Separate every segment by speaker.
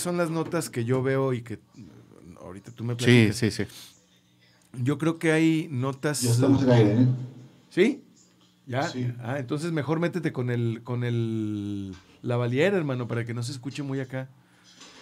Speaker 1: son las notas que yo veo y que mm, ahorita tú me platicas. Sí, sí, sí. Yo creo que hay notas. Ya estamos en aire, ¿eh? ¿Sí? ¿Ya? Ah, entonces mejor métete con el, con el valiera, hermano, para que no se escuche muy acá.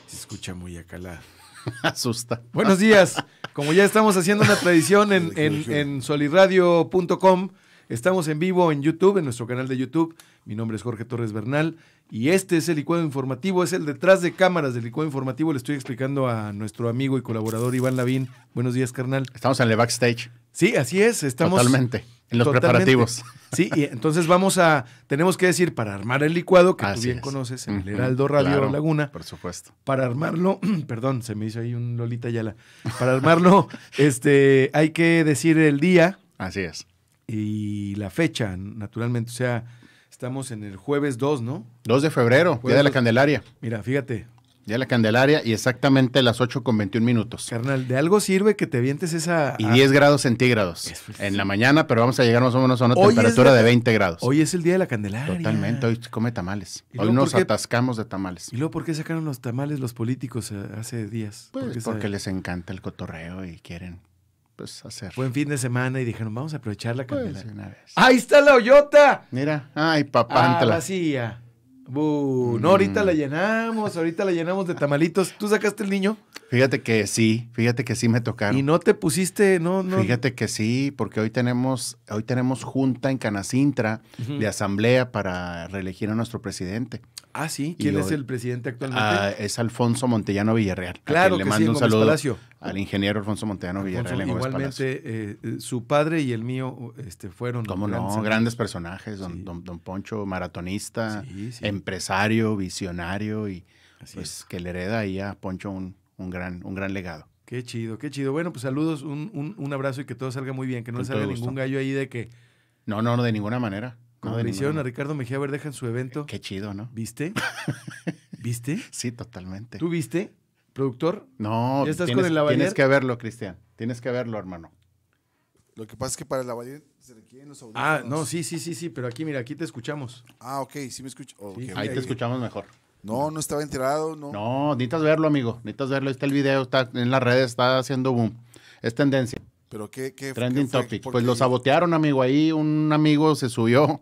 Speaker 1: Se escucha muy acá la. Asusta. Buenos días. Como ya estamos haciendo una tradición en, en, en solirradio.com. Estamos en vivo en YouTube, en nuestro canal de YouTube. Mi nombre es Jorge Torres Bernal y este es el licuado informativo, es el detrás de cámaras del licuado informativo. Le estoy explicando a nuestro amigo y colaborador Iván Lavín. Buenos días, carnal. Estamos en el backstage. Sí, así es. Estamos totalmente en los preparativos. Sí, y entonces vamos a tenemos que decir para armar el licuado que tú bien conoces en el Heraldo Radio claro, Laguna. Por supuesto. Para armarlo, perdón, se me hizo ahí un Lolita Yala. Para armarlo, este, hay que decir el día. Así es y la fecha, naturalmente. O sea, estamos en el jueves 2, ¿no? 2 de febrero, Día de la Candelaria.
Speaker 2: Mira, fíjate. Día de la Candelaria y exactamente las 8 con 21 minutos. Carnal, de algo sirve que te vientes esa... Y 10 grados centígrados pues, en la mañana, pero vamos a llegar más o menos a una temperatura de, 20 grados. Hoy es el Día de la Candelaria. Totalmente, hoy come tamales. Hoy nos atascamos de tamales.
Speaker 1: ¿Y luego por qué sacaron los tamales los políticos eh, hace días? Pues porque les encanta el cotorreo y quieren pues hacer. Buen fin de semana y dijeron, vamos a aprovechar pues, la ¡Ahí está la hoyota! Mira, ay, papá. Ah, vacía. buh No, ahorita la mm. llenamos, ahorita la llenamos de tamalitos. ¿Tú sacaste el niño?
Speaker 2: Fíjate que sí, fíjate que sí me tocaron. Y no te pusiste, no, no. Fíjate que sí, porque hoy tenemos, hoy tenemos junta en Canacintra de asamblea para reelegir a nuestro presidente.
Speaker 1: Ah, sí, ¿quién es el presidente actualmente? Ah,
Speaker 2: es Alfonso Montellano Villarreal. Claro, le mando un saludo al ingeniero Alfonso Montellano Villarreal. igualmente,
Speaker 1: eh, eh, su padre y el mío este, fueron. ¿Cómo no? Grandes,
Speaker 2: personajes, don, don, Poncho, maratonista, empresario, visionario y pues es. que le hereda ahí a Poncho un un gran, un gran legado.
Speaker 1: Qué chido, qué chido. Bueno, pues saludos, un, un, un abrazo y que todo salga muy bien, que no le salga ningún gallo ahí de que...
Speaker 2: No, no, no, de ninguna manera. Como hicieron a
Speaker 1: Ricardo Mejía ver, en su evento. Qué chido, ¿no? ¿Viste? ¿Viste? sí, totalmente. ¿Tú viste? ¿Productor? No, tienes, que verlo, Cristian.
Speaker 2: Tienes que verlo, hermano.
Speaker 1: Lo que pasa es que para el Lavalier se requieren los ah, audífonos. Ah, no, sí, sí, sí, sí, pero aquí, mira, aquí te escuchamos. Ah, ok, sí me escucho. Oh, ahí te escuchamos
Speaker 2: mejor. No, no estaba enterado, no. No, necesitas verlo, amigo. Necesitas verlo. Ahí está el video, está en las redes, está haciendo boom. Es tendencia. ¿Pero qué, qué Trending topic. Pues lo sabotearon, amigo. Ahí un amigo se subió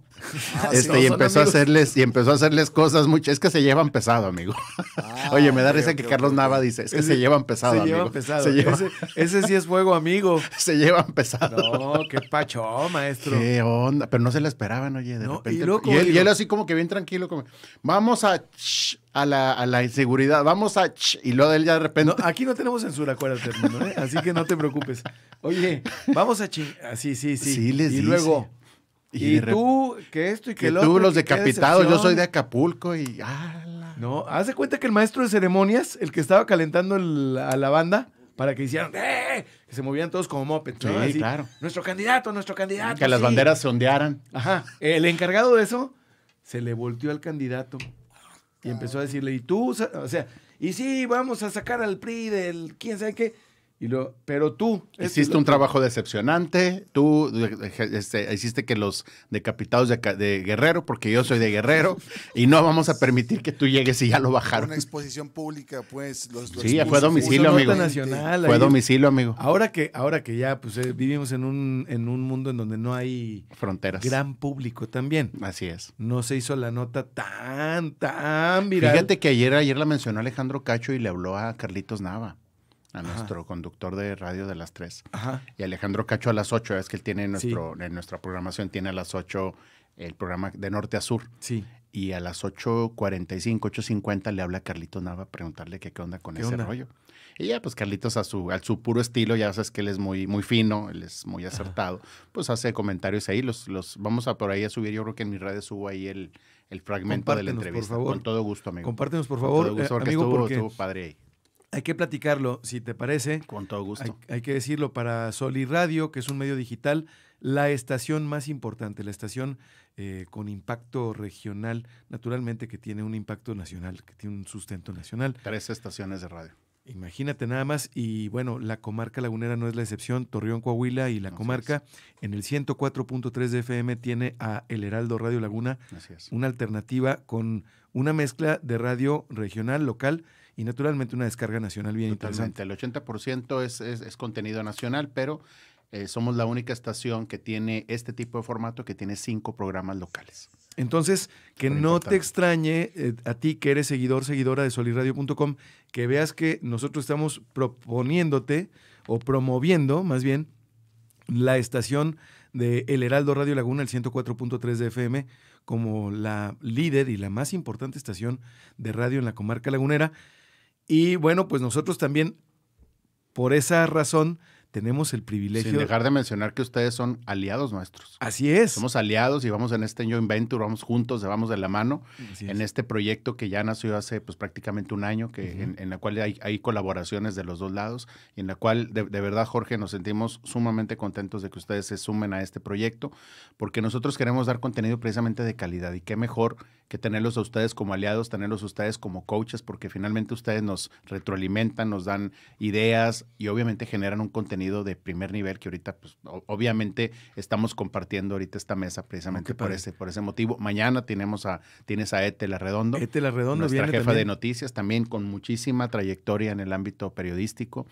Speaker 2: ah, este, y empezó a hacerles, y empezó a hacerles cosas muchas. Es que se llevan pesado, amigo. Ah, oye, me da risa que Carlos Nava dice, es que se llevan pesado, amigo. Se llevan... Ese, ese, sí es fuego, amigo. se llevan pesado. No,
Speaker 1: qué pacho, maestro. Qué
Speaker 2: onda. Pero no se la esperaban, oye, de repente. Y, él, así como que bien tranquilo, como, vamos a a la,
Speaker 1: a inseguridad. Vamos a... Ch, y luego de él ya de repente... aquí no tenemos censura, acuérdate, ¿no? ¿eh? Así que no te preocupes. Oye, vamos a ch... Ah, sí, sí, sí. les Y luego... Y, tú, que esto y que, lo otro. Tú los decapitados, yo soy de Acapulco y... No, hace cuenta que el maestro de ceremonias, el que estaba calentando a la banda para que hicieran... ¡Eh! Que se movían todos como mopeds. Sí, claro. Nuestro candidato, nuestro candidato. Que las banderas se ondearan. Ajá. El encargado de eso se le volteó al candidato y empezó a ah. decirle, y tú, o sea, y sí, vamos a sacar al PRI del quién sabe qué lo, pero tú... Hiciste este, un trabajo
Speaker 2: decepcionante, tú este, hiciste que los decapitados de, Guerrero, porque yo soy de Guerrero, y no vamos a permitir que tú llegues y ya lo bajaron. Una
Speaker 1: exposición pública, pues. Los, sí, fue domicilio, amigo. Nacional, fue domicilio, amigo. Ahora que, ahora que ya pues, eh, vivimos en un, en un mundo en donde no hay... Fronteras. Gran público también. Así es. No se hizo la nota tan, tan viral. Fíjate que ayer,
Speaker 2: ayer la mencionó Alejandro Cacho y le habló a Carlitos Nava a nuestro conductor de radio de las 3. Ajá. Y Alejandro Cacho a las 8, es que él tiene nuestro, en nuestra programación, tiene a las 8 el programa de norte a sur. Sí. Y a las 8.45, 8.50 le habla a Carlito Nava a preguntarle qué onda con ese rollo. Y ya, pues Carlitos a su, a su puro estilo, ya sabes que él es muy, muy fino, él es muy acertado, pues hace comentarios ahí, los, los vamos a por ahí a subir, yo creo que en mis redes subo ahí el, el fragmento de la entrevista. Con todo gusto, amigo. Compártenos, por favor. Con todo gusto, eh, porque... estuvo padre ahí
Speaker 1: hay que platicarlo, si te parece. Con todo gusto. Hay, que decirlo para Sol y Radio, que es un medio digital, la estación más importante, la estación eh, con impacto regional, naturalmente que tiene un impacto nacional, que tiene un sustento nacional.
Speaker 2: Tres estaciones de radio.
Speaker 1: Imagínate nada más, y bueno, la comarca lagunera no es la excepción, Torreón, Coahuila y la comarca, en el 104.3 de FM tiene a El Heraldo Radio Laguna, una alternativa con una mezcla de radio regional, local, y naturalmente una descarga nacional bien interesante.
Speaker 2: El 80% es, es, es contenido nacional, pero eh, somos la única estación que tiene este tipo de formato que tiene cinco programas locales.
Speaker 1: Entonces, que no te extrañe eh, a ti que eres seguidor, seguidora de solirradio.com, que veas que nosotros estamos proponiéndote o promoviendo, más bien, la estación de El Heraldo Radio Laguna, el 104.3 de FM, como la líder y la más importante estación de radio en la comarca lagunera. Y bueno, pues nosotros también, por esa razón, tenemos el privilegio. Sin dejar de mencionar que ustedes son aliados nuestros. Así es. Somos aliados
Speaker 2: y vamos en este joint venture, vamos juntos, vamos de la mano en este proyecto que ya nació hace pues prácticamente un año, que, en, la cual hay, colaboraciones de los dos lados y en la cual de, verdad, Jorge, nos sentimos sumamente contentos de que ustedes se sumen a este proyecto, porque nosotros queremos dar contenido precisamente de calidad y qué mejor que tenerlos a ustedes como aliados, tenerlos a ustedes como coaches, porque finalmente ustedes nos retroalimentan, nos dan ideas y obviamente generan un contenido de primer nivel que ahorita, pues, obviamente estamos compartiendo ahorita esta mesa oh, precisamente por ese, por ese motivo. Mañana tenemos a, tienes a Ete La Redondo. Ete La nuestra jefa de noticias, también con muchísima trayectoria en el ámbito periodístico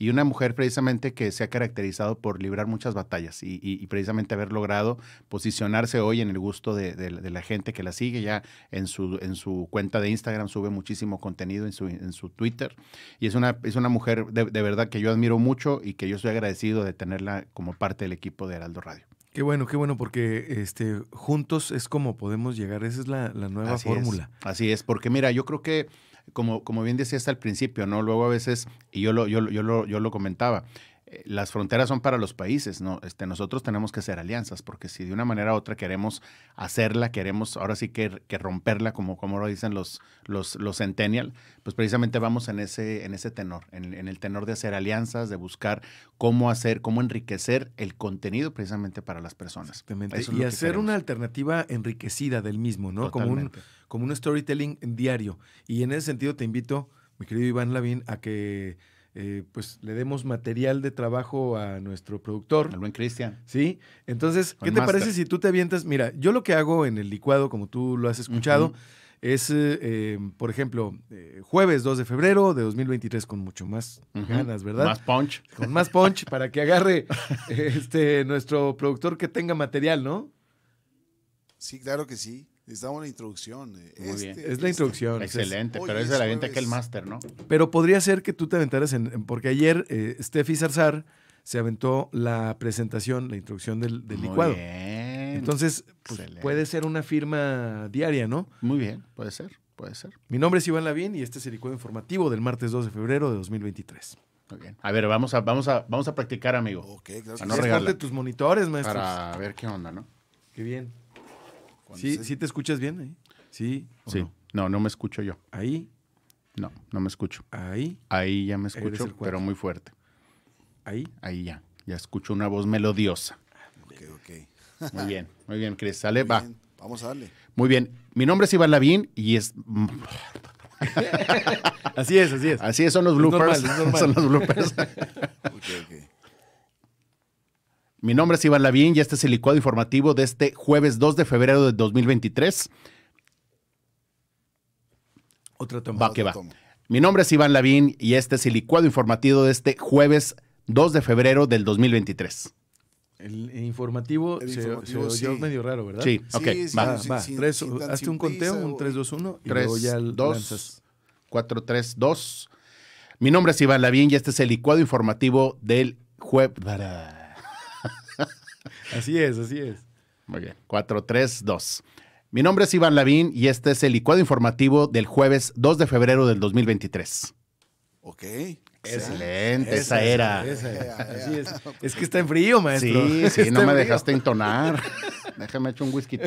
Speaker 2: y una mujer precisamente que se ha caracterizado por librar muchas batallas y, precisamente haber logrado posicionarse hoy en el gusto de, la gente que la sigue. Ya en su, en su cuenta de Instagram sube muchísimo contenido, en su, en su Twitter. Y es una, es una mujer de, de verdad que yo admiro mucho y que yo estoy agradecido de tenerla como parte del equipo de Heraldo Radio.
Speaker 1: Qué bueno, qué bueno, porque este, juntos es como podemos llegar, esa es la, nueva fórmula.
Speaker 2: así es, porque mira, yo creo que, como, como bien decía hasta el principio, ¿no? Luego a veces, y yo lo, yo, yo lo, yo lo comentaba, eh, las fronteras son para los países, ¿no? Este, nosotros tenemos que hacer alianzas, porque si de una manera u otra queremos hacerla, queremos ahora sí que, romperla, como, como lo dicen los, los, los, Centennial, pues precisamente vamos en ese, en ese tenor, en, el tenor de hacer alianzas, de buscar cómo hacer, cómo enriquecer el contenido precisamente para las personas. y hacer una
Speaker 1: alternativa enriquecida del mismo, ¿no? Como como un storytelling diario. Y en ese sentido te invito, mi querido Iván Lavín, a que eh, pues le demos material de trabajo a nuestro productor. Al buen Cristian. Sí. Entonces, ¿qué te parece si tú te avientas? Mira, yo lo que hago en el licuado, como tú lo has escuchado, es, eh, eh, por ejemplo, jueves 2 de febrero de 2023 con mucho más ganas, ¿verdad? Más punch. Con más punch para que agarre este, nuestro productor que tenga material, ¿no? Sí, claro que sí. Necesitamos una introducción. Eh. Muy bien. Este, es la este introducción. Excelente, pero de la gente que el máster, ¿no? Pero podría ser que tú te aventaras Porque ayer eh, Steffi Zarzar se aventó la presentación, la introducción del, licuado. Bien. Entonces, pues, puede ser una firma diaria, ¿no? Muy bien, puede ser, puede ser. Mi nombre es Iván Lavín y este es el licuado informativo del martes 2 de febrero de 2023. Muy bien. A ver, vamos a, vamos a, vamos
Speaker 2: a practicar, amigo. Ok, no tus monitores, maestro. Para ver qué onda, ¿no? Qué bien.
Speaker 1: ¿Sí, te escuchas bien Sí. Sí.
Speaker 2: No? no? me escucho yo. ¿Ahí? No, no me escucho. ¿Ahí? Ahí ya me escucho, pero muy fuerte. ¿Ahí? Ahí ya. Ya escucho una voz melodiosa. Ok, ok. muy bien, muy bien, Cris. Sale, va. Vamos a darle. Muy bien. Mi nombre es Iván Lavín y es. así es, así es. Así es, son los bloopers. son los bloopers. Mi nombre es Iván Lavín y este es el licuado informativo de este jueves 2 de febrero de 2023. Otra toma. Va que va. Mi nombre es Iván Lavín y este es el licuado informativo de este jueves 2 de febrero del 2023.
Speaker 1: El informativo, se, informativo se, oyó medio raro, ¿verdad? Sí, ok. va. va. hazte un conteo, un 3, 2, 1. 3, 2,
Speaker 2: 4, 3, 2. Mi nombre es Iván Lavín y este es el licuado informativo del jueves.
Speaker 1: Así es, así es. Muy bien. 4,
Speaker 2: 3, 2. Mi nombre es Iván Lavín y este es el licuado informativo del jueves 2 de febrero del 2023. Ok. Excelente, esa, era. Esa, es. que está en frío, maestro. Sí, sí, no me dejaste
Speaker 1: entonar. Déjame echar un whisky.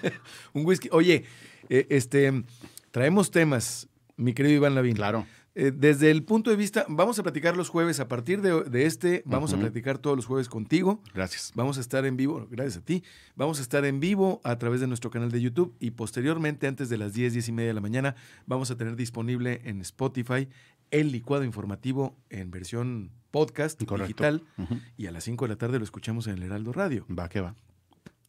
Speaker 1: un whisky. Oye, eh, este, traemos temas, mi querido Iván Lavín. Claro. Eh, desde el punto de vista, vamos a platicar los jueves a partir de, este, vamos a platicar todos los jueves contigo. Gracias. Vamos a estar en vivo, gracias a ti, vamos a estar en vivo a través de nuestro canal de YouTube y posteriormente, antes de las 10, 10 y media de la mañana, vamos a tener disponible en Spotify el licuado informativo en versión podcast digital y a las 5 de la tarde lo escuchamos en el Heraldo Radio. Va, que va.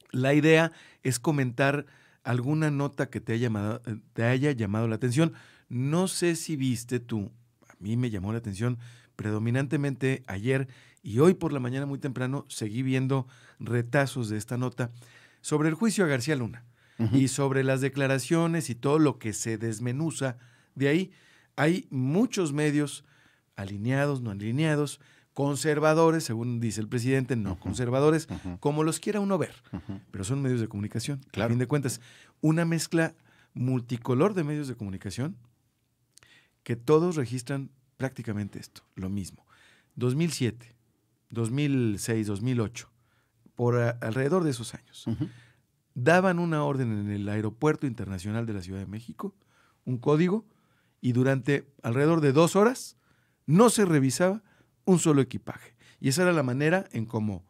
Speaker 1: La idea es comentar alguna nota que te haya llamado, te haya llamado la atención. No sé si viste tú, a mí me llamó la atención predominantemente ayer y hoy por la mañana muy temprano seguí viendo retazos de esta nota sobre el juicio a García Luna y sobre las declaraciones y todo lo que se desmenuza de ahí. Hay muchos medios alineados, no alineados, conservadores, según dice el presidente, no conservadores, como los quiera uno ver, pero son medios de comunicación. A fin de cuentas, una mezcla multicolor de medios de comunicación que todos registran prácticamente esto, lo mismo. 2007, 2006, 2008, por alrededor de esos años, daban una orden en el Aeropuerto Internacional de la Ciudad de México, un código, y durante alrededor de dos horas no se revisaba un solo equipaje. Y esa era la manera en cómo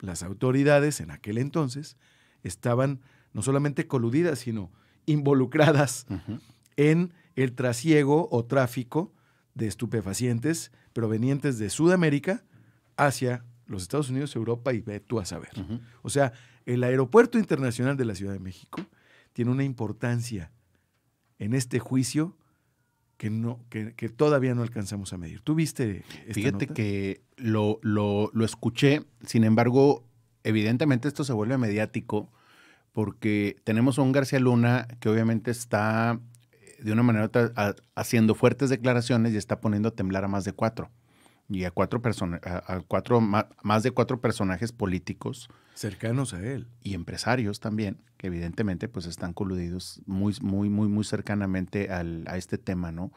Speaker 1: las autoridades en aquel entonces estaban no solamente coludidas, sino involucradas en el trasiego o tráfico de estupefacientes provenientes de Sudamérica hacia los Estados Unidos, Europa y ve tú a saber. O sea, el Aeropuerto Internacional de la Ciudad de México tiene una importancia en este juicio que, no, que, todavía no alcanzamos a medir. ¿Tú viste? Esta Fíjate
Speaker 2: que lo, lo, lo, escuché, sin embargo, evidentemente esto se vuelve mediático porque tenemos a un García Luna que obviamente está de una manera otra, haciendo fuertes declaraciones y está poniendo a temblar a más de cuatro. Y a cuatro, personas a cuatro más de cuatro personajes políticos.
Speaker 1: Cercanos a él.
Speaker 2: Y empresarios también, que evidentemente pues están coludidos muy, muy, muy, muy cercanamente al, a este tema, ¿no?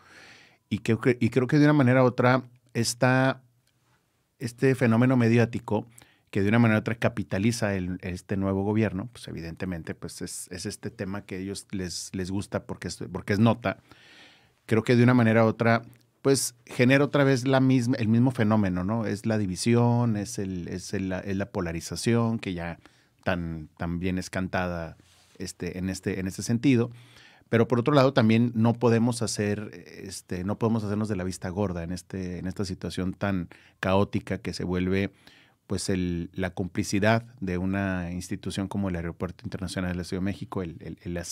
Speaker 2: Y, que, y creo que de una manera u otra está este fenómeno mediático que de una manera u otra capitaliza este nuevo gobierno, pues evidentemente pues es, este tema que a ellos les, les gusta porque es, porque es nota, creo que de una manera u otra pues genera otra vez la misma, el mismo fenómeno, ¿no? Es la división, es, el, es, la polarización que ya tan, bien es cantada este, en, este, en sentido. Pero por otro lado, también no podemos hacer, este, no podemos hacernos de la vista gorda en, este, en esta situación tan caótica que se vuelve pues el, la complicidad de una institución como el Aeropuerto Internacional de la Ciudad de México, el, el,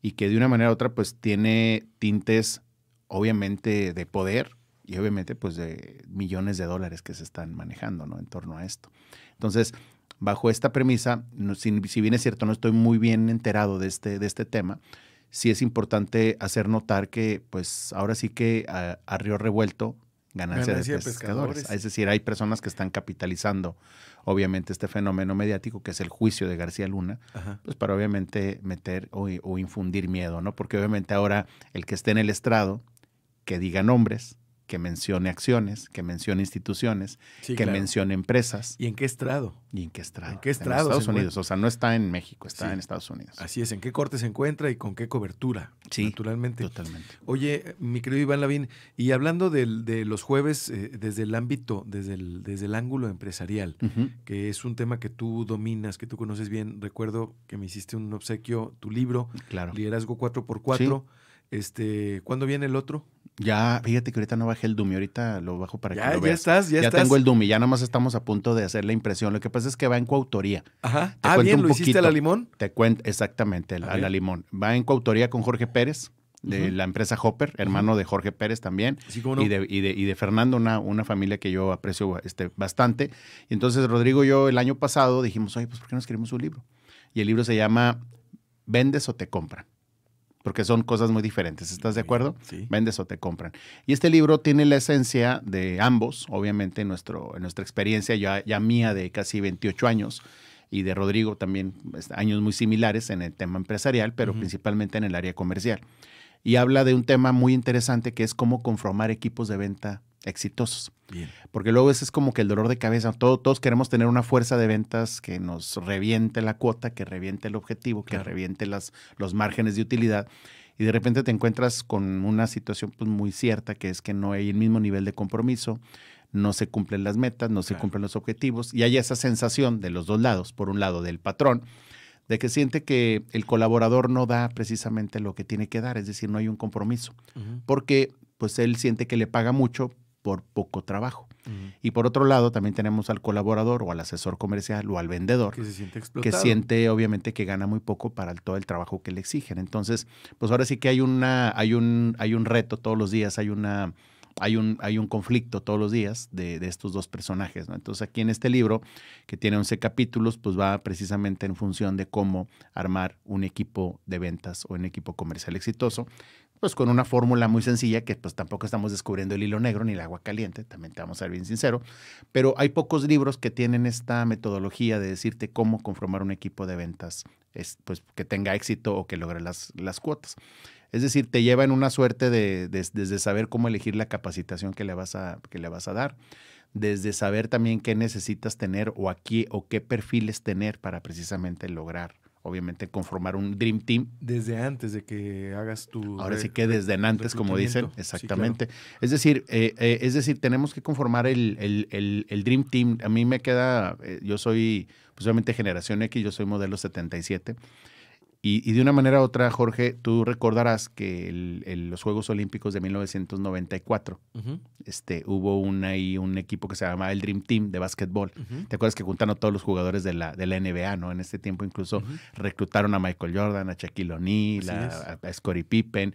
Speaker 2: y que de una manera u otra pues tiene tintes obviamente de poder y obviamente pues de millones de dólares que se están manejando ¿no? en torno a esto. Entonces, bajo esta premisa, si, si, bien es cierto, no estoy muy bien enterado de este, de este tema, sí es importante hacer notar que pues ahora sí que a, a río revuelto ganancia, de, pescadores. Es decir, hay personas que están capitalizando, obviamente, este fenómeno mediático que es el juicio de García Luna, pues para obviamente meter o, o, infundir miedo, ¿no? Porque obviamente ahora el que esté en el estrado, que diga nombres, que mencione acciones, que mencione instituciones, que mencione empresas.
Speaker 1: ¿Y en qué estrado? ¿Y en qué estrado? ¿En qué estrado? Estados Unidos,
Speaker 2: o sea, no está en México, está en Estados Unidos.
Speaker 1: Así es, ¿en qué corte se encuentra y con qué cobertura? Sí, naturalmente. Totalmente. Oye, mi querido Iván Lavín, y hablando de los jueves eh, desde el ámbito, desde el, ángulo empresarial, que es un tema que tú dominas, que tú conoces bien, recuerdo que me hiciste un obsequio, tu libro, claro. Liderazgo 4x4. Este, ¿Cuándo viene el otro?
Speaker 2: Ya, fíjate que ahorita no bajé el Dumi, ahorita lo bajo para que lo veas. Ya estás, ya, ya tengo el Dumi, ya nada más estamos a punto de hacer la impresión. Lo que pasa es que va en coautoría. Ajá. Te ah, bien, ¿lo hiciste a la limón? Te cuento, exactamente, a, la limón. Va en coautoría con Jorge Pérez de la empresa Hopper, hermano de Jorge Pérez también, sí, no? y, de, y, de, Fernando, una, una familia que yo aprecio este, bastante. Y entonces Rodrigo y yo el año pasado dijimos, oye, pues ¿por qué no escribimos un libro? Y el libro se llama Vendes o te compran porque son cosas muy diferentes. ¿Estás de acuerdo? Sí. Vendes o te compran. Y este libro tiene la esencia de ambos, obviamente, en, nuestro, nuestra experiencia ya, ya mía de casi 28 años y de Rodrigo también, pues, años muy similares en el tema empresarial, pero principalmente en el área comercial. Y habla de un tema muy interesante que es cómo conformar equipos de venta exitosos. Bien. Porque luego ese es como que el dolor de cabeza. todos queremos tener una fuerza de ventas que nos reviente la cuota, que reviente el objetivo, que reviente las, los márgenes de utilidad. Y de repente te encuentras con una situación pues, muy cierta, que es que no hay el mismo nivel de compromiso, no se cumplen las metas, no se cumplen los objetivos. Y hay esa sensación de los dos lados. Por un lado, del patrón, de que siente que el colaborador no da precisamente lo que tiene que dar, es decir, no hay un compromiso. Porque pues él siente que le paga mucho, por poco trabajo. Y por otro lado, también tenemos al colaborador o al asesor comercial o al vendedor que, siente obviamente que gana muy poco para todo el trabajo que le exigen. Entonces, pues ahora sí que hay una hay un hay un reto todos los días, hay una hay un, hay un conflicto todos los días de, estos dos personajes. ¿no? Entonces aquí en este libro, que tiene 11 capítulos, pues va precisamente en función de cómo armar un equipo de ventas o un equipo comercial exitoso, pues con una fórmula muy sencilla que pues tampoco estamos descubriendo el hilo negro ni el agua caliente, también te vamos a ser bien sincero, pero hay pocos libros que tienen esta metodología de decirte cómo conformar un equipo de ventas pues, que tenga éxito o que logre las, las cuotas. Es decir, te lleva en una suerte de, desde saber cómo elegir la capacitación que le vas a, que le vas a dar desde saber también qué necesitas tener o aquí o qué perfiles tener para precisamente lograr, obviamente, conformar un Dream Team.
Speaker 1: Desde antes de que hagas tu... Ahora sí que desde antes, como dicen, exactamente.
Speaker 2: Es decir, eh, eh, es decir, tenemos que conformar el, Dream Team. A mí me queda, eh, yo soy, pues obviamente generación X, yo soy modelo 77. Y, de una manera u otra, Jorge, tú recordarás que el, los Juegos Olímpicos de 1994 este, hubo ahí un equipo que se llamaba el Dream Team de básquetbol. ¿Te acuerdas que juntaron a todos los jugadores de la, de la NBA, ¿no? En este tiempo incluso reclutaron a Michael Jordan, a Shaquille O'Neal, a, a, Scottie Pippen.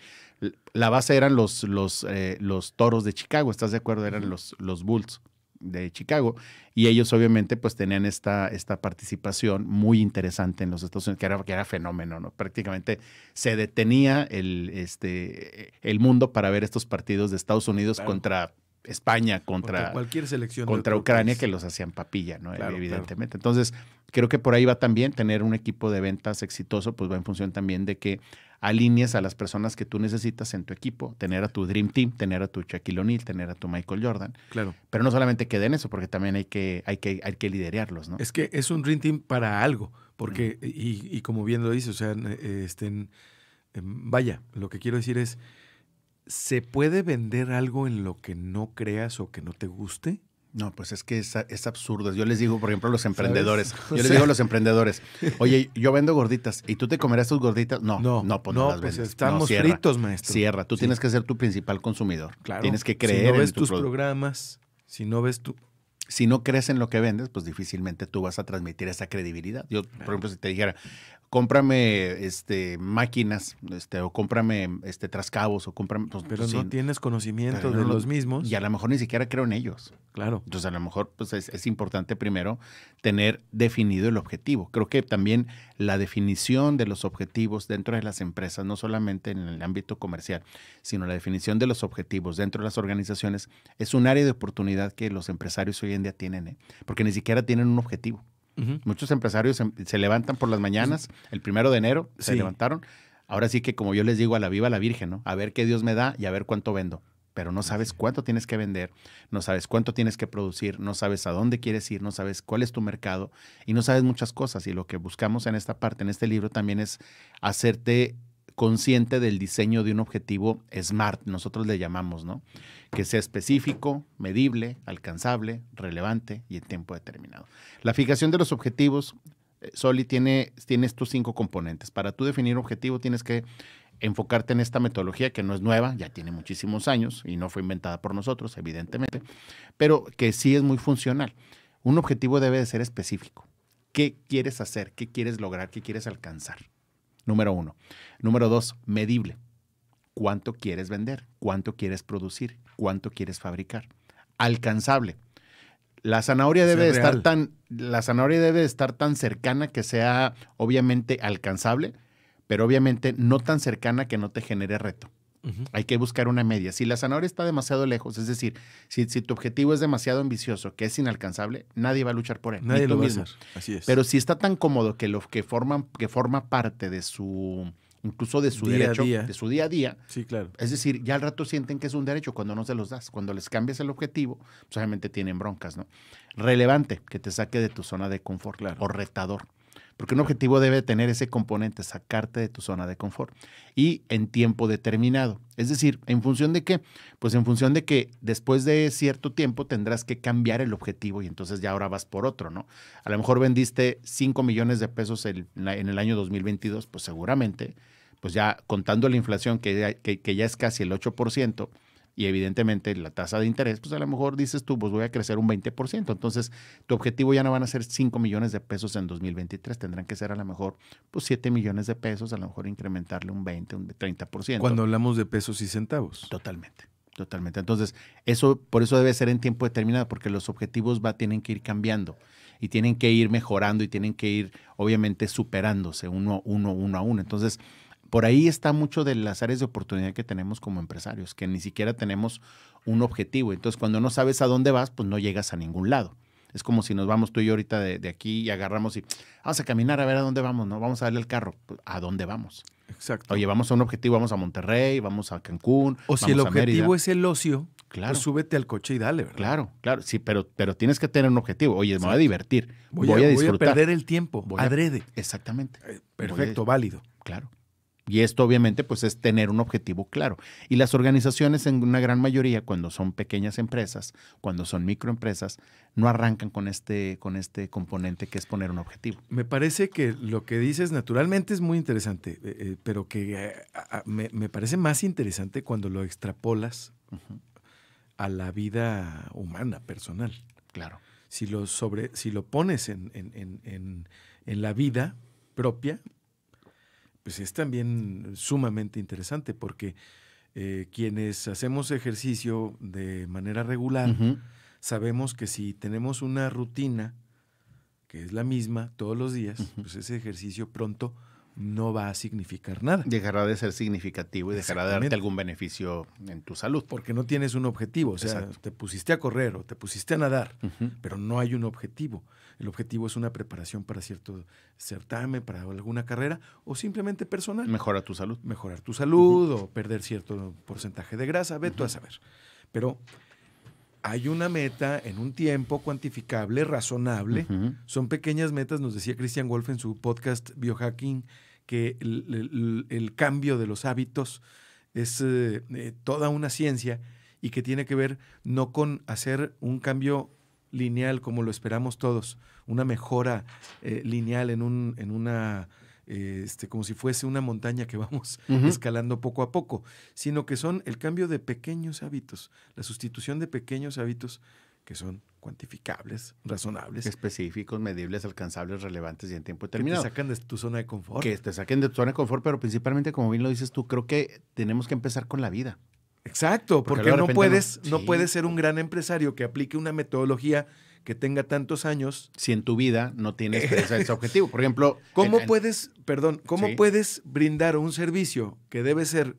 Speaker 2: La base eran los, los, eh, los toros de Chicago, ¿estás de acuerdo? Eran los, los Bulls de Chicago, y ellos obviamente pues tenían esta, esta participación muy interesante en los Estados Unidos, que era, que era fenómeno, ¿no? Prácticamente se detenía el, este, el mundo para ver estos partidos de Estados Unidos contra España contra, Ucrania que los hacían papilla, ¿no? Evidentemente. Entonces, creo que por ahí va también tener un equipo de ventas exitoso, pues va en función también de que alinees a las personas que tú necesitas en tu equipo, tener a tu Dream Team, tener a tu Shaquille O'Neal, tener a tu Michael Jordan. Claro. Pero no solamente quede en eso, porque también hay que, hay que, hay que liderarlos, ¿no? Es que
Speaker 1: es un Dream Team para algo, porque, y, como bien lo dice, o sea, estén em, vaya, lo que quiero decir es ¿Se puede vender algo en lo que no creas o que no te guste? No, pues es que es,
Speaker 2: es absurdo. Yo les digo, por ejemplo, a los emprendedores. Yo les digo a los emprendedores, oye, yo vendo gorditas y tú te comerás tus gorditas. No, no, no, pues no, pues Estamos fritos, maestro. Cierra, tú tienes que ser tu principal consumidor. Claro. Tienes que creer si no ves tus
Speaker 1: programas, si no ves tu si
Speaker 2: no crees en lo que vendes, pues difícilmente tú vas a transmitir esa credibilidad. Yo, por ejemplo, si te dijera, cómprame este, máquinas, este, o cómprame este, trascabos, o cómprame... Pues, pero pues no
Speaker 1: tienes conocimiento de los
Speaker 2: mismos. Y a lo mejor ni siquiera creo en ellos. Claro. Entonces, a lo mejor pues, es, es importante primero tener definido el objetivo. Creo que también la definición de los objetivos dentro de las empresas, no solamente en el ámbito comercial, sino la definición de los objetivos dentro de las organizaciones, es un área de oportunidad que los empresarios hoy en día tienen, ¿eh? porque ni siquiera tienen un objetivo. Muchos empresarios se, levantan por las mañanas, el primero de enero se levantaron. Ahora sí que como yo les digo, a la viva la Virgen, ¿no? A ver qué Dios me da y a ver cuánto vendo. Pero no sabes cuánto tienes que vender, no sabes cuánto tienes que producir, no sabes a dónde quieres ir, no sabes cuál es tu mercado y no sabes muchas cosas. Y lo que buscamos en esta parte, en este libro, también es hacerte consciente del diseño de un objetivo SMART, nosotros le llamamos, ¿no? Que sea específico, medible, alcanzable, relevante y en tiempo determinado. La fijación de los objetivos, eh, Soli, tiene, estos cinco componentes. Para tú definir un objetivo tienes que enfocarte en esta metodología que no es nueva, ya tiene muchísimos años y no fue inventada por nosotros, evidentemente, pero que sí es muy funcional. Un objetivo debe de ser específico. ¿Qué quieres hacer? ¿Qué quieres lograr? ¿Qué quieres alcanzar? Número uno. Número dos, medible. ¿Cuánto quieres vender? ¿Cuánto quieres producir? ¿Cuánto quieres fabricar? Alcanzable. La zanahoria, debe estar tan, la zanahoria debe estar tan cercana que sea obviamente alcanzable, pero obviamente no tan cercana que no te genere reto. Hay que buscar una media. Si la zanahoria está demasiado lejos, es decir, si, tu objetivo es demasiado ambicioso, que es inalcanzable, nadie va a luchar por él. Nadie lo va a hacer. Así es. Pero si está tan cómodo que lo que forma, que forma parte de su incluso de su derecho, de su día a día. Sí, claro. Es decir, ya al rato sienten que es un derecho cuando no se los das. Cuando les cambias el objetivo, pues obviamente tienen broncas, ¿no? Relevante, que te saque de tu zona de confort o retador. Porque un objetivo debe tener ese componente, sacarte de tu zona de confort y en tiempo determinado. Es decir, ¿en función de qué? Pues en función de que después de cierto tiempo tendrás que cambiar el objetivo y entonces ya ahora vas por otro, ¿no? A lo mejor vendiste 5 millones de pesos en, el año 2022, pues seguramente, pues ya contando la inflación que, que, que ya es casi el 8%, y evidentemente la tasa de interés, pues a lo mejor dices tú, pues voy a crecer un 20%. Entonces, tu objetivo ya no van a ser 5 millones de pesos en 2023, tendrán que ser a lo mejor pues 7 millones de pesos, a lo mejor incrementarle un 20, un 30%. Cuando hablamos de pesos y centavos. Totalmente. Totalmente. Entonces, eso por eso debe ser en tiempo determinado, porque los objetivos va, tienen que ir cambiando y tienen que ir mejorando y tienen que ir, obviamente, superándose uno, uno, uno a uno. Entonces, por ahí está mucho de las áreas de oportunidad que tenemos como empresarios, que ni siquiera tenemos un objetivo. Entonces, cuando no sabes a dónde vas, pues no llegas a ningún lado. Es como si nos vamos tú y yo ahorita de, aquí y agarramos y vamos a caminar a ver a dónde vamos, ¿no? Vamos a darle el carro. Pues, ¿A dónde vamos? Exacto. Oye, vamos a un objetivo, vamos a Monterrey, vamos a Cancún. O si el objetivo es el ocio, pues claro. pues súbete al coche y dale, ¿verdad? Claro, claro. Sí, pero, pero tienes que tener un objetivo. Oye, me voy a divertir, voy, a, disfrutar. Voy a perder el tiempo, adrede. Exactamente. Eh, perfecto, válido. Claro. Y esto obviamente pues es tener un objetivo claro. Y las organizaciones en una gran mayoría cuando son pequeñas empresas, cuando son microempresas, no arrancan
Speaker 1: con este, con este componente que es poner un objetivo. Me parece que lo que dices naturalmente es muy interesante, eh, eh, pero que eh, me, parece más interesante cuando lo extrapolas a la vida humana, personal. Claro. Si lo, sobre, si lo pones en, en, en la vida propia, pues es también sumamente interesante porque eh, quienes hacemos ejercicio de manera regular, sabemos que si tenemos una rutina que es la misma todos los días, pues ese ejercicio pronto no va a significar
Speaker 2: nada. Dejará de ser significativo y dejará de darte algún beneficio
Speaker 1: en tu salud. Porque no tienes un objetivo, o sea, te pusiste a correr o te pusiste a nadar, pero no hay un objetivo. El objetivo es una preparación para cierto certamen, para alguna carrera o simplemente personal. Mejorar tu salud. Mejorar tu salud o perder cierto porcentaje de grasa, ve tú a saber. Pero hay una meta en un tiempo cuantificable, razonable. Son pequeñas metas, nos decía Christian Wolf en su podcast Biohacking, que el, cambio de los hábitos es eh, eh, toda una ciencia y que tiene que ver no con hacer un cambio lineal como lo esperamos todos, una mejora eh, lineal en, un, en una eh, este, como si fuese una montaña que vamos escalando poco a poco, sino que son el cambio de pequeños hábitos, la sustitución de pequeños hábitos que son cuantificables,
Speaker 2: razonables. Específicos, medibles, alcanzables, relevantes y en tiempo determinado. Que te
Speaker 1: sacan de tu zona de confort. Que
Speaker 2: te saquen de tu zona de confort, pero principalmente, como bien lo dices tú, creo que tenemos que empezar con la vida.
Speaker 1: Exacto, porque, no puedes, no puedes ser un gran empresario que aplique una metodología que tenga tantos años. Si en tu vida no tienes ese objetivo. Por ejemplo. ¿Cómo puedes, perdón, cómo puedes brindar un servicio que debe ser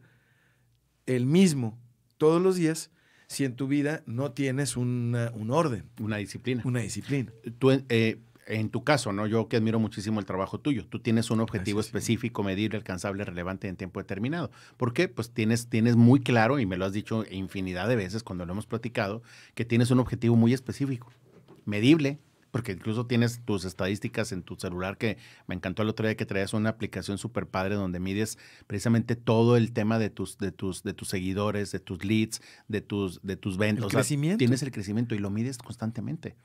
Speaker 1: el mismo todos los días si en tu vida no tienes un orden? Una disciplina. Una
Speaker 2: disciplina. Tú, eh, en tu caso, ¿no? Yo que admiro muchísimo el trabajo tuyo. Tú tienes un objetivo específico, medible, alcanzable, relevante en tiempo determinado. ¿Por qué? Pues tienes, tienes muy claro, y me lo has dicho infinidad de veces cuando lo hemos platicado, que tienes un objetivo muy específico medible, porque incluso tienes tus estadísticas en tu celular, que me encantó el otro día que traías una aplicación súper padre donde mides precisamente todo el tema de tus, de tus, de tus seguidores, de tus leads, de tus, de tus ventas. El crecimiento. tienes el crecimiento y lo mides constantemente.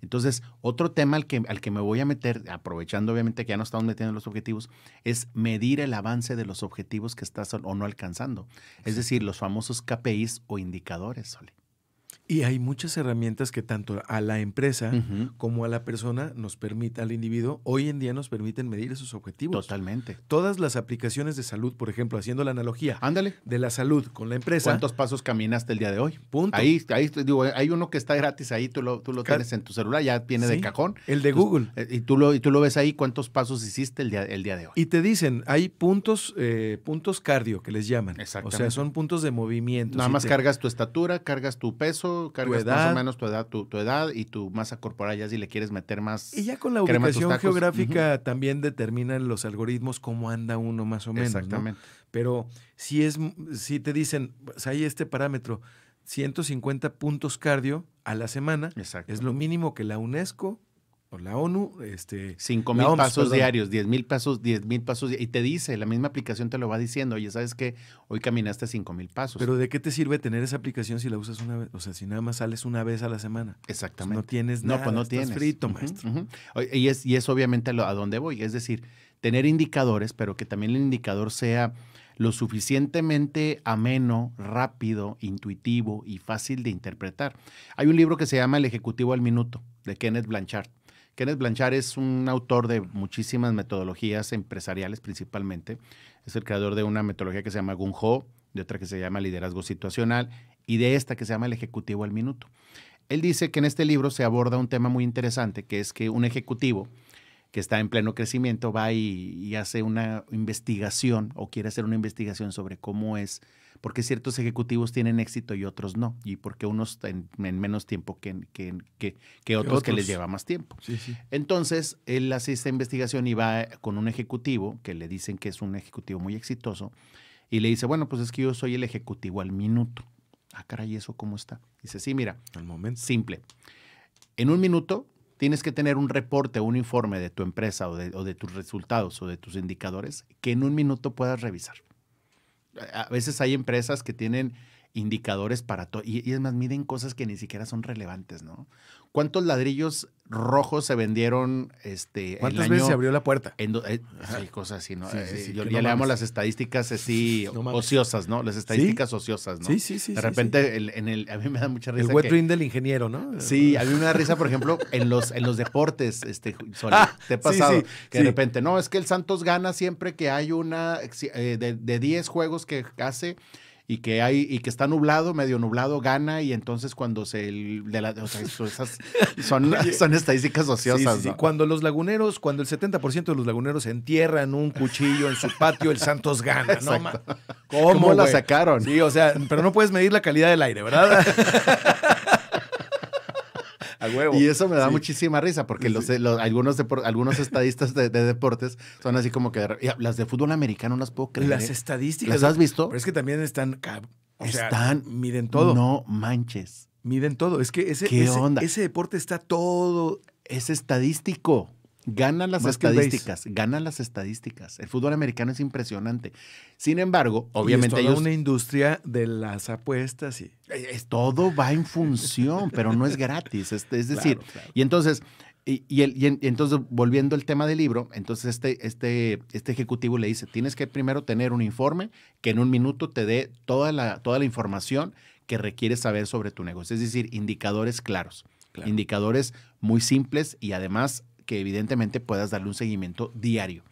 Speaker 2: Entonces, otro tema al que, al que me voy a meter, aprovechando obviamente que ya no estamos metiendo los objetivos, es medir el avance de los objetivos que estás o no alcanzando. Es decir, los famosos
Speaker 1: KPIs o indicadores, Sole. Y hay muchas herramientas que tanto a la empresa como a la persona nos permiten, al individuo, hoy en día nos permiten medir esos objetivos. Totalmente. Todas las aplicaciones de salud, por ejemplo, haciendo la analogía. Ándale. De la salud con la empresa. ¿Cuántos
Speaker 2: pasos caminaste el día de hoy? Punto. Ahí, ahí digo, hay uno que está gratis ahí, tú lo, tú lo tienes en tu celular,
Speaker 1: ya viene de cajón. El de Google.
Speaker 2: Pues, eh, y, tú lo, y tú lo ves ahí, cuántos pasos hiciste el día, el día
Speaker 1: de hoy. Y te dicen, hay puntos, eh, puntos cardio que les llaman. Exactamente. O sea, son puntos de movimiento. Nada más cargas tu estatura, cargas tu peso más o menos tu edad, tu, edad y tu masa
Speaker 2: corporal, ya si le quieres meter más. Y ya con la ubicación geográfica
Speaker 1: también determinan los algoritmos cómo anda uno más o menos. Exactamente. Pero si es, si te dicen, pues, hay este parámetro, 150 puntos cardio a la semana, es lo mínimo que la UNESCO
Speaker 2: por la ONU.
Speaker 1: Este, 5 mil pasos diarios,
Speaker 2: 10 mil pasos, 10 mil pasos. Y te dice, la misma aplicación te lo va diciendo, oye, ¿sabes que Hoy caminaste 5 mil pasos. Pero
Speaker 1: ¿de qué te sirve tener esa aplicación si la usas una vez? O sea, si nada más sales una vez a la semana. Exactamente. no tienes pues, nada. No, pues no tienes. frito, maestro. Y, es, obviamente a dónde voy. Es decir, tener indicadores,
Speaker 2: pero que también el indicador sea lo suficientemente ameno, rápido, intuitivo y fácil de interpretar. Hay un libro que se llama El Ejecutivo al Minuto, de Kenneth Blanchard. Kenneth Blanchard es un autor de muchísimas metodologías empresariales principalmente. Es el creador de una metodología que se llama Ho, de otra que se llama Liderazgo Situacional y de esta que se llama El Ejecutivo al Minuto. Él dice que en este libro se aborda un tema muy interesante, que es que un ejecutivo que está en pleno crecimiento va y hace una investigación o quiere hacer una investigación sobre cómo es porque ciertos ejecutivos tienen éxito y otros no, y porque unos en, menos tiempo que, que, que, otros, que les lleva más tiempo. Entonces, él hace esta investigación y va con un ejecutivo que le dicen que es un ejecutivo muy exitoso y le dice, bueno, pues es que yo soy el ejecutivo al minuto. Ah, caray, ¿eso cómo está? Dice, sí, mira. Simple. En un minuto tienes que tener un reporte, un informe de tu empresa o de tus resultados o de tus indicadores que en un minuto puedas revisar a veces hay empresas que tienen indicadores para todo, y, es más, miden cosas que ni siquiera son relevantes, ¿no? ¿Cuántos ladrillos rojos se vendieron este ¿Cuántas el año, veces se abrió la puerta? Eh, sí, cosas así, ¿no? Sí, eh, Yo ya le llamo las estadísticas así ociosas, ¿no? Las estadísticas ociosas, ¿no? Sí, sí, sí. De repente a mí me da mucha risa el wet del
Speaker 1: ingeniero, ¿no? Sí,
Speaker 2: a mí me da risa, por ejemplo, en los en los deportes, este ah, te he pasado que de repente, no, es que el Santos gana siempre que hay una eh, de 10 juegos que hace y que hay y que está nublado, medio nublado, gana y entonces cuando se o sea, esas son, son estadísticas ociosas.
Speaker 1: Cuando los laguneros, cuando el 70% de los laguneros entierran un cuchillo en su patio, el Santos gana, ¿no? ¿Cómo la sacaron? Sí, o sea, pero no puedes medir la calidad del aire, ¿verdad? Y eso me da
Speaker 2: muchísima risa porque los, algunos, algunos estadistas de, deportes son así como que las de fútbol americano no las puedo creer. Las ¿eh? estadísticas. ¿Las has visto? Pero es que también están. están. Miden todo. No manches.
Speaker 1: Miden todo. Es que ese, ese deporte está todo. Es estadístico. Gana las estadísticas,
Speaker 2: gana las estadísticas. El fútbol americano es impresionante. Sin embargo, obviamente y es una industria de las apuestas y eh, todo va en función, pero no es gratis. Es, decir, y entonces y, entonces, volviendo al tema del libro, entonces este, este, este ejecutivo le dice, tienes que primero tener un informe que en un minuto te dé toda la, toda la información que requieres saber sobre tu negocio, es decir, indicadores claros, indicadores muy simples y además que evidentemente puedas darle un seguimiento diario.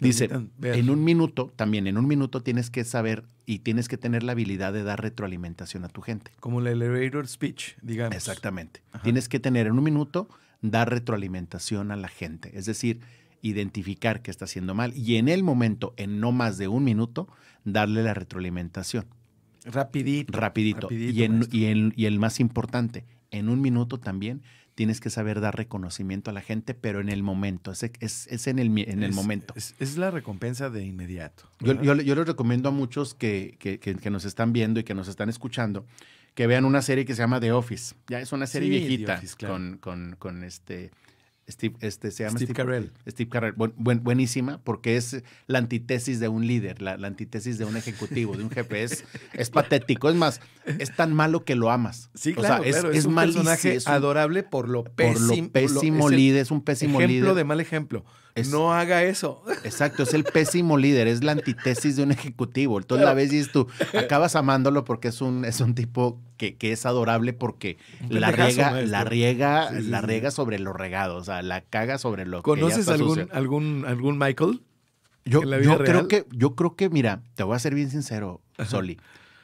Speaker 2: Dice, en un minuto, también en un minuto tienes que saber y tienes que tener la habilidad de dar retroalimentación a tu gente.
Speaker 1: Como el elevator speech, digamos. Exactamente.
Speaker 2: Tienes que tener en un minuto dar retroalimentación a la gente. Es decir, identificar qué está haciendo mal y en el momento, en no más de un minuto, darle la retroalimentación. Rapidito. Rapidito. y el más importante, en un minuto también tienes que saber dar reconocimiento a la gente, pero en el momento, es, en el, en el momento.
Speaker 1: Es, la recompensa de inmediato. Yo,
Speaker 2: les recomiendo a muchos que, que, nos están viendo y que nos están escuchando que vean una serie que se llama The Office. Ya es una serie viejita con, este Steve, este, se llama Steve, Carell. Steve Carell, buenísima, porque es la antítesis de un líder, la, antítesis de un ejecutivo, de un jefe. Es, patético. Es más, es tan malo que lo amas. Sí, o sea, es, es, un personaje adorable por lo pésimo. Por lo pésimo líder, es un pésimo líder. Ejemplo de mal ejemplo no haga eso. Exacto, es el pésimo líder, es la antítesis de un ejecutivo. Entonces la vez dices tú acabas amándolo porque es un, es un tipo que, que es adorable porque la riega, la riega, la sobre los regados, o sea, la caga sobre lo ¿Conoces algún,
Speaker 1: algún, algún Michael? Yo,
Speaker 2: creo que, yo creo que, mira, te voy a ser bien sincero, Soli.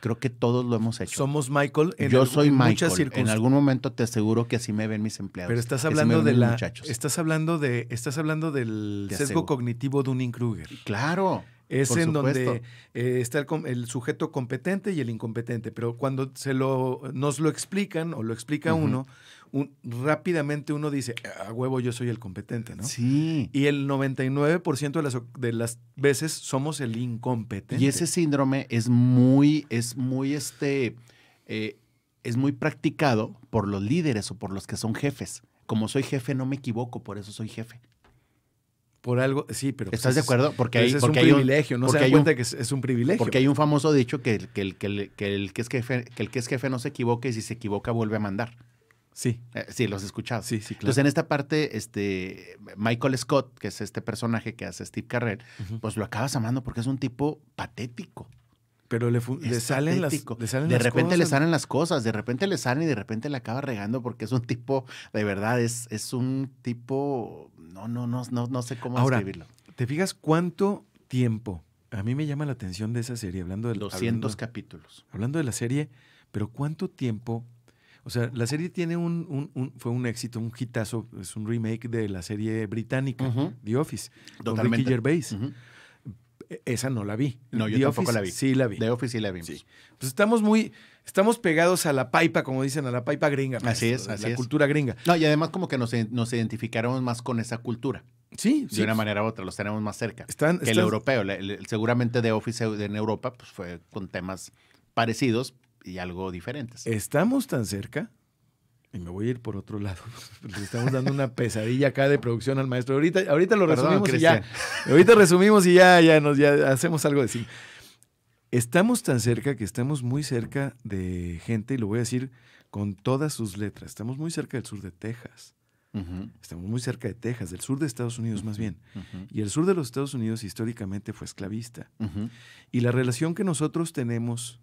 Speaker 2: Creo que todos lo hemos
Speaker 1: hecho. Somos Michael. En Yo soy Michael. En algún
Speaker 2: momento te aseguro que así me ven mis empleados. Pero estás hablando de la.
Speaker 1: Estás hablando de. Estás hablando del sesgo cognitivo de un Kruger.
Speaker 2: Claro. Es en donde
Speaker 1: eh, está el, sujeto competente y el incompetente. Pero cuando se lo, nos lo explican o lo explica uno, rápidamente uno dice, a huevo, yo soy el competente, ¿no? Sí. Y el 99% de las, veces somos el incompetente. Y ese
Speaker 2: síndrome es muy, es muy, este, eh, es muy practicado por los líderes o por los que son jefes. Como soy jefe, no me equivoco, por eso soy jefe.
Speaker 1: Por algo, sí, pero. Pues ¿Estás de acuerdo? Porque hay, es un privilegio, no se da cuenta que es, un privilegio. Porque hay un
Speaker 2: famoso dicho que el que, el, el, que, es jefe, el que es jefe no se equivoque y si se equivoca vuelve a mandar. Sí. Eh, sí, los he escuchado. Sí, sí, Entonces, en esta parte, este, Michael Scott, que es este personaje que hace Steve Carrell, pues lo acabas amando porque es un tipo patético. Pero le, salen las, cosas. de repente le salen las cosas, de repente le salen y de repente le acaba regando porque es un tipo, de verdad, es, es
Speaker 1: un tipo, no, no, no, no, no sé cómo Ahora, ¿Te fijas cuánto tiempo? A mí me llama la atención de esa serie, hablando de 200 capítulos. Hablando de la serie, pero cuánto tiempo o sea, la serie tiene un, fue un éxito, un hitazo, es un remake de la serie británica, The Office, Totalmente. con Ricky e, Esa no la vi. No, yo tampoco la vi. Sí la vi. The Office sí la vi. Pues estamos muy, estamos pegados a la paipa, como dicen, a la paipa gringa. Pues, así es, así la cultura gringa. No, y además como que nos,
Speaker 2: nos más con esa cultura. Sí, De una manera u otra, los tenemos más cerca. Están, que el europeo. seguramente The Office en Europa pues, fue con temas parecidos, y
Speaker 1: algo diferentes. Estamos tan cerca, y me voy a ir por otro lado, estamos dando una pesadilla acá de producción al maestro. Ahorita, ahorita lo resumimos y ya. Ahorita resumimos y ya, ya, nos, ya hacemos algo de sí. Estamos tan cerca que estamos muy cerca de gente, y lo voy a decir con todas sus letras. Estamos muy cerca del sur de Texas. Estamos muy cerca de Texas, del sur de Estados Unidos más bien. Y el sur de los Estados Unidos históricamente fue esclavista. Y la relación que nosotros tenemos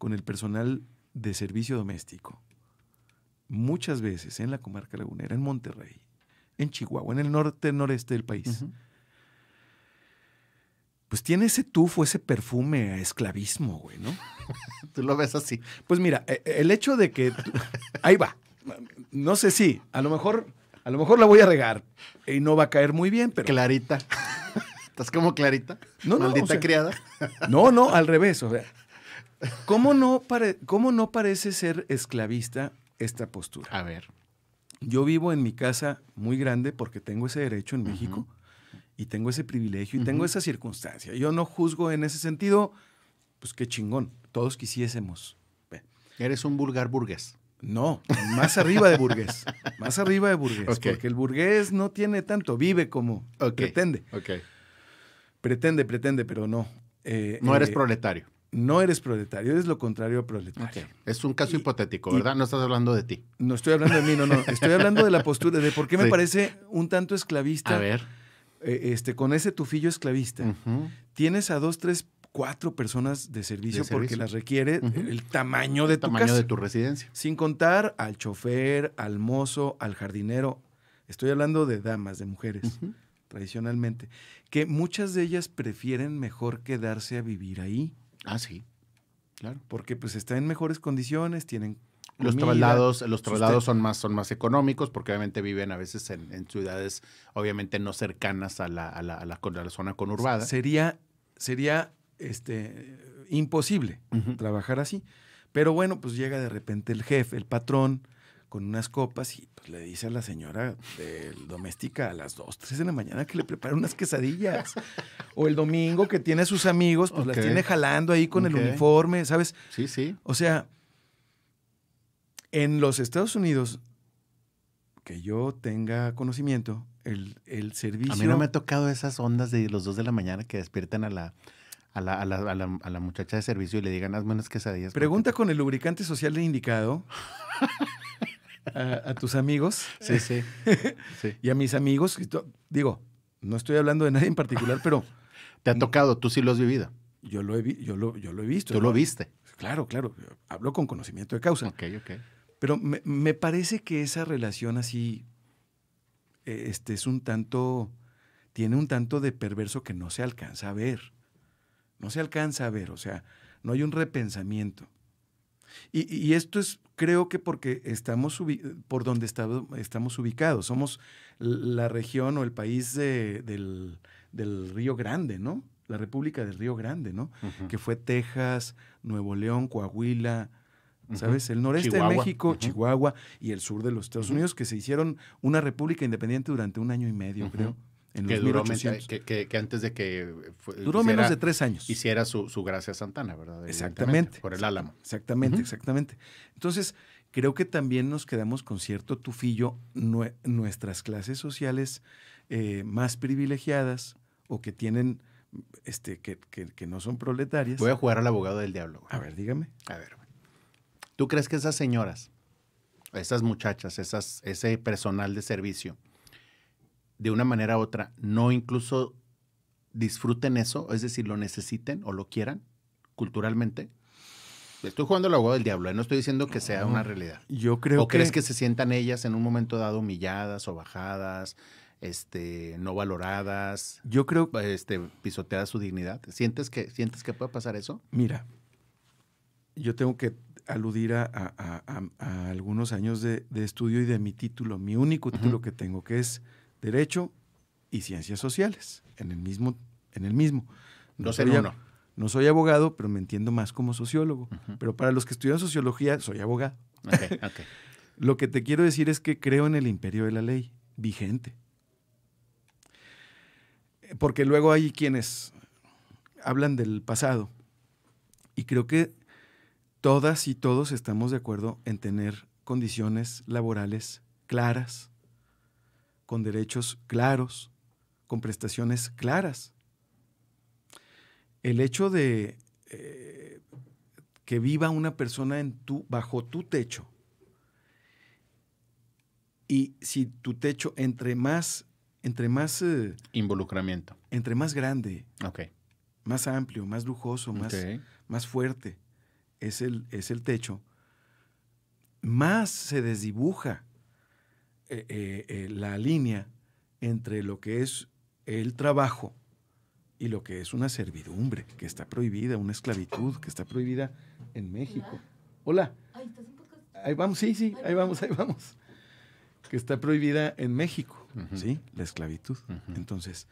Speaker 1: con el personal de servicio doméstico. Muchas veces en la comarca lagunera, en Monterrey, en Chihuahua, en el norte, noreste del país. Pues tiene ese tufo, ese perfume a esclavismo, güey, ¿no? Tú lo ves así. Pues mira, e, e, el hecho de que. Ahí va. No sé si, a lo mejor, a lo mejor la voy a regar y no va a caer muy bien, pero. Clarita. ¿Estás como clarita? No, no. Maldita criada. No, no, al revés. O sea, ¿Cómo no, parece ser esclavista esta postura? A ver. Yo vivo en mi casa muy grande porque tengo ese derecho en México y tengo ese privilegio y tengo esa circunstancia. Yo no juzgo en ese sentido, pues qué chingón, todos quisiésemos. Eres un vulgar burgués. No, más arriba de burgués, más arriba de burgués, porque el burgués no tiene tanto, vive como pretende. Pretende, pretende, pero no. Eh, no eres eh, proletario no eres proletario, eres lo contrario a proletario. Es un caso hipotético, ¿verdad?
Speaker 2: no estás hablando
Speaker 1: de ti. No estoy hablando de mí, no, no. Estoy hablando de la postura, de por qué me parece un tanto esclavista. A ver. Eh, este, con ese tufillo esclavista. Tienes a dos, tres, cuatro personas de servicio, porque las requiere el tamaño de el tamaño de tu residencia. Sin contar al chofer, al mozo, al jardinero. Estoy hablando de damas, de mujeres. tradicionalmente, que muchas de ellas prefieren mejor quedarse a vivir ahí. Ah, sí. Claro. Porque pues están en mejores condiciones, tienen los los traslados son
Speaker 2: más, son más económicos porque obviamente viven a veces en, ciudades obviamente no cercanas a la, zona conurbada. Sería,
Speaker 1: sería este, imposible trabajar así. Pero bueno, pues llega de repente el jefe, el patrón, con unas copas y pues, le dice a la señora del doméstica a las 2, 3 de la mañana que le prepare unas quesadillas. O el domingo que tiene a sus amigos, pues la las tiene jalando ahí con el uniforme, ¿sabes? Sí, sí. O sea, en los Estados Unidos, que yo tenga conocimiento, el, el servicio... A mí no me ha tocado esas ondas de los 2 de la mañana que
Speaker 2: despiertan a la... A la, a, la, a, la, muchacha de servicio y le digan, las buenas quesadillas. Pregunta con el lubricante
Speaker 1: social indicado. a, tus amigos. Sí, sí, Y a mis amigos, digo, no estoy hablando de nadie en particular, pero... Te ha tocado, tú sí lo has vivido. Yo lo he, yo lo, he visto. Tú lo viste. Claro, claro. Hablo con conocimiento de causa. Ok, ok. Pero me, parece que esa relación así e, este, es un tanto, tiene un tanto de perverso que no se alcanza a ver. No se alcanza a ver, o sea, no hay un repensamiento. Y, esto es, creo que porque estamos por donde estamos ubicados. Somos la región o el país de, del, Río Grande, ¿no? La República del Río Grande, ¿no? Que fue Texas, Nuevo León, Coahuila, ¿sabes? El noreste de México, Chihuahua y el sur de los Estados Unidos, que se hicieron una república independiente durante un año y medio, creo que,
Speaker 2: antes de que... duró menos de
Speaker 1: tres años. Hiciera su, su gracia Santana, ¿verdad? Exactamente. Por el álamo. Exactamente, exactamente. Entonces, creo que también nos quedamos con cierto tufillo nuestras clases sociales eh, más privilegiadas o que tienen... Este, que, que no son proletarias. Voy a jugar al abogado del diablo. A ver, dígame.
Speaker 2: A ver. ¿Tú crees que esas señoras, esas muchachas, esas, ese personal de servicio, de una manera u otra no incluso disfruten eso, es decir, lo necesiten o lo quieran culturalmente, estoy jugando el agua del diablo, ¿eh? no estoy diciendo que sea una realidad. Yo creo ¿O crees que se sientan ellas en un momento dado humilladas o bajadas, este, no valoradas? Yo creo... Este, pisoteada su dignidad. ¿Sientes que, ¿Sientes que puede pasar eso?
Speaker 1: Mira, yo tengo que aludir a, algunos años de, estudio y de mi título, mi único título que tengo, que es Derecho y Ciencias Sociales, en el mismo. En el mismo. No, soy, uno. no soy abogado, pero me entiendo más como sociólogo. Pero para los que estudian sociología, soy abogado. Lo que te quiero decir es que creo en el imperio de la ley, vigente. Porque luego hay quienes hablan del pasado. Y creo que todas y todos estamos de acuerdo en tener condiciones laborales claras, con derechos claros, con prestaciones claras. El hecho de eh, que viva una persona en tu, bajo tu techo, y si tu techo entre más entre más eh, involucramiento entre más grande más amplio más lujoso más, más fuerte es el, es el techo más se desdibuja eh, eh, eh, la línea entre lo que es el trabajo y lo que es una servidumbre, que está prohibida, una esclavitud, que está prohibida en México. Hola. Ahí vamos, sí, sí, ahí vamos, ahí vamos. Que está prohibida en México, ¿sí? La esclavitud. Entonces,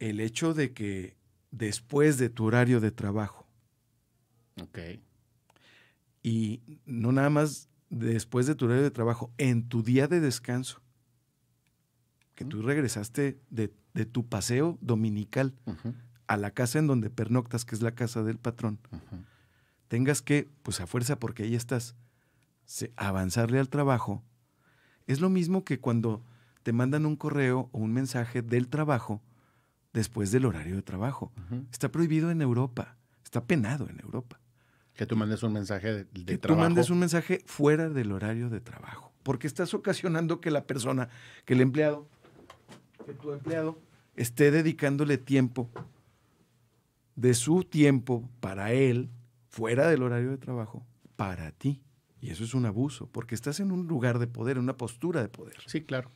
Speaker 1: el hecho de que después de tu horario de trabajo, okay. y no nada más después de tu horario de trabajo, en tu día de descanso, que tú regresaste de, tu paseo dominical a la casa en donde pernoctas, que es la casa del patrón, tengas que, pues a fuerza, porque ahí estás, avanzarle al trabajo, es lo mismo que cuando te mandan un correo o un mensaje del trabajo después del horario de trabajo. Está prohibido en Europa, está penado en Europa. Que tú mandes un mensaje de, trabajo. Que tú mandes un mensaje fuera del horario de trabajo. Porque estás ocasionando que la persona, que el empleado, que tu empleado esté dedicándole tiempo de su tiempo para él, fuera del horario de trabajo, para ti. Y eso es un abuso, porque estás en un lugar de poder, en una postura de poder. Sí, claro.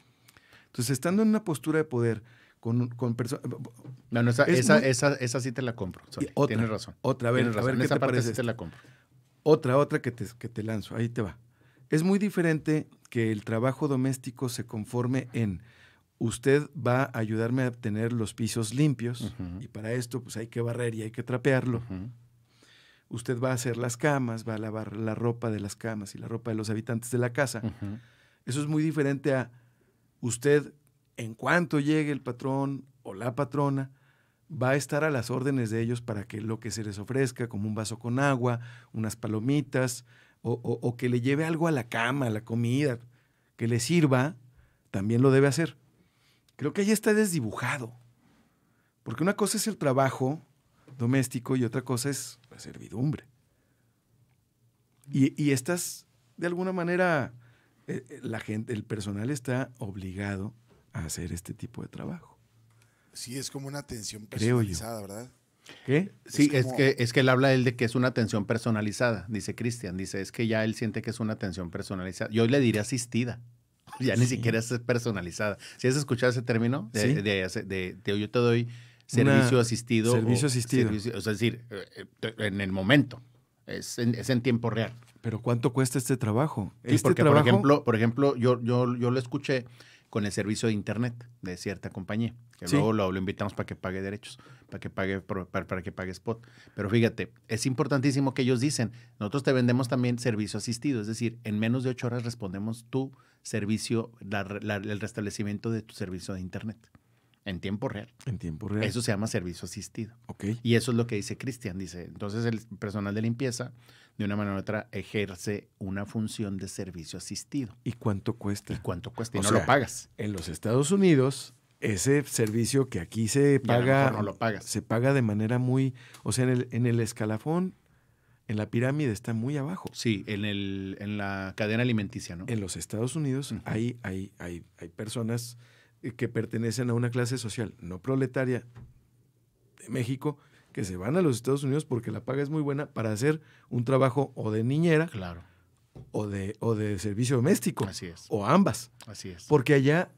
Speaker 1: Entonces, estando en una postura de poder, con, con personas. Eh, no, esa, sí te la compro. tienes razón. Otra, vez a la compro. Otra, otra que te, que te lanzo. Ahí te va. Es muy diferente que el trabajo doméstico se conforme en usted va a ayudarme a tener los pisos limpios y para esto pues hay que barrer y hay que trapearlo. Usted va a hacer las camas, va a lavar la ropa de las camas y la ropa de los habitantes de la casa. Eso es muy diferente a usted en cuanto llegue el patrón o la patrona, va a estar a las órdenes de ellos para que lo que se les ofrezca, como un vaso con agua, unas palomitas, o, que le lleve algo a la cama, a la comida, que le sirva, también lo debe hacer. Creo que ahí está desdibujado. Porque una cosa es el trabajo doméstico y otra cosa es la servidumbre. Y, estas, de alguna manera, eh, eh, la gente, el personal está obligado a hacer este tipo de trabajo. Sí, es como una atención personalizada, ¿verdad? ¿Qué? Sí, es, que,
Speaker 2: es que él habla él de que es una atención personalizada, dice Cristian. Dice, es que ya él siente que es una atención personalizada. Yo le diré asistida. Ya ni siquiera es personalizada. Si has escuchado ese término, de, yo te doy servicio asistido. Servicio asistido. o sea, es decir, eh, en el momento. Es en,
Speaker 1: tiempo real. Pero ¿cuánto cuesta este trabajo? este porque, trabajo... Por, ejemplo, por
Speaker 2: ejemplo, yo, yo, yo lo escuché con el servicio de Internet de cierta compañía. Que luego lo, invitamos para que pague derechos, para que pague, para, que pague spot. Pero fíjate, es importantísimo que ellos dicen, nosotros te vendemos también servicio asistido, es decir, en menos de ocho horas respondemos tu servicio, el restablecimiento de tu servicio de Internet. En tiempo real. En tiempo real. Eso se llama servicio asistido. Y eso es lo que dice Cristian. Dice, entonces el personal de limpieza de una manera u otra, ejerce una función de servicio asistido. ¿Y cuánto cuesta? ¿Y cuánto cuesta? Y no lo pagas.
Speaker 1: En los Estados Unidos, ese servicio que aquí se paga. No lo pagas. Se paga de manera muy. O sea, en el, en el escalafón, en la pirámide está muy abajo. Sí, en, el, en la cadena alimenticia, ¿no? En los Estados Unidos hay, hay, hay, hay personas eh, que pertenecen a una clase social no proletaria de México que se van a los Estados Unidos porque la paga es muy buena para hacer un trabajo o de niñera claro. o, de, o de servicio doméstico. Así es. O ambas. Así es. Porque allá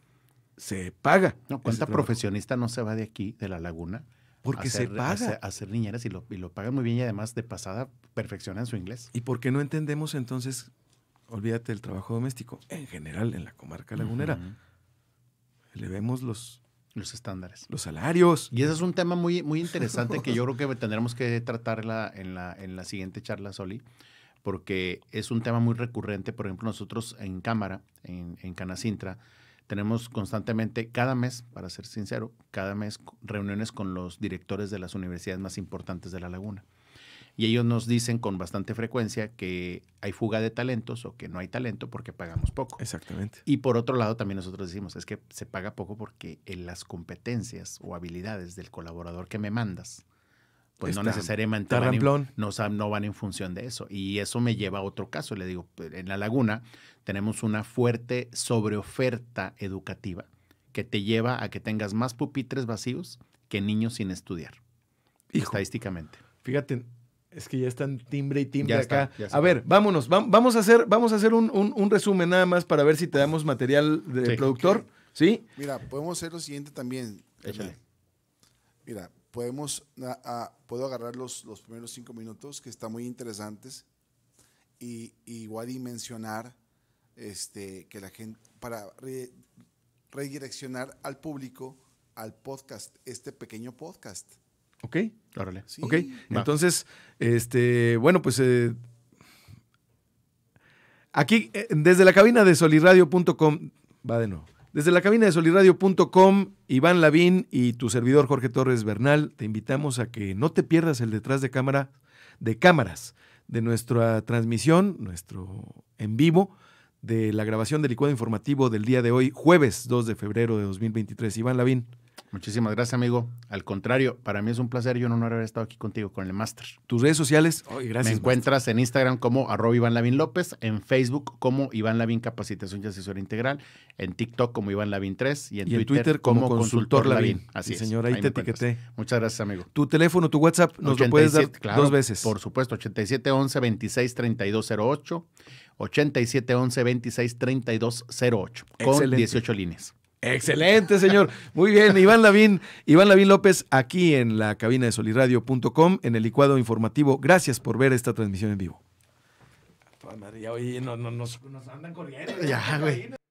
Speaker 1: se paga. No, ¿Cuánta profesionista no se va de aquí, de la laguna? Porque se paga. Hacer, hacer niñeras y lo, y lo, pagan muy bien y además de pasada perfeccionan su inglés. ¿Y por qué no entendemos entonces, olvídate del trabajo doméstico, en general en la comarca lagunera? Le vemos los los estándares. Los salarios. Y ese es un
Speaker 2: tema muy, muy interesante que yo creo que tendremos que tratar en la, en la, siguiente charla, Soli, porque es un tema muy recurrente. Por ejemplo, nosotros en Cámara, en, en Canacintra, tenemos constantemente, cada mes, para ser sincero, cada mes reuniones con los directores de las universidades más importantes de la laguna. Y ellos nos dicen con bastante frecuencia que hay fuga de talentos o que no hay talento porque pagamos poco. Exactamente. Y por otro lado, también nosotros decimos, es que se paga poco porque en las competencias o habilidades del colaborador que me mandas, pues no necesariamente no, van en función de eso. Y eso me lleva a otro caso. Le digo, pues, en la laguna tenemos una fuerte sobreoferta educativa que te lleva a que tengas más pupitres vacíos que niños sin estudiar, estadísticamente.
Speaker 1: Fíjate, es que ya están timbre y timbre acá. a ver, vámonos. vamos a hacer, vamos a hacer un, resumen nada más para ver si te damos material de productor. ¿Sí? Mira, podemos hacer lo siguiente también. Mira, podemos, puedo agarrar los, primeros cinco minutos que están muy interesantes y, voy igual dimensionar este, que la gente, para redireccionar al público al podcast, este pequeño podcast. Ok. Órale. Ok. Entonces, este, bueno, pues. Eh, aquí, eh, desde la cabina de solirradio.com, va de nuevo. Desde la cabina de solirradio.com, Iván Lavín y tu servidor Jorge Torres Bernal, te invitamos a que no te pierdas el detrás de cámara de cámaras de nuestra transmisión, nuestro en vivo de la grabación del licuado informativo del día de hoy, jueves 2 de febrero de 2023. Iván Lavín. Muchísimas gracias, amigo. Al contrario,
Speaker 2: para mí es un placer y un honor haber estado aquí contigo con el master. Tus redes sociales. gracias, Me encuentras en Instagram como arroba López, en Facebook como Iván Lavín Capacitación y asesor Integral, en TikTok como Iván Lavín 3 y en, Twitter, como, Consultor, Lavín. Así es. Señor, ahí, te etiqueté. Muchas gracias, amigo.
Speaker 1: Tu teléfono, tu WhatsApp, nos lo puedes dar dos
Speaker 2: veces. Por supuesto, 8711 26 3208. 8711 26 3208 con 18
Speaker 1: líneas. Excelente, señor. Muy bien, Iván Lavín, Iván Lavín López, aquí en la cabina de soliradio.com, en el licuado informativo. Gracias por ver esta transmisión en vivo. Ya, corriendo.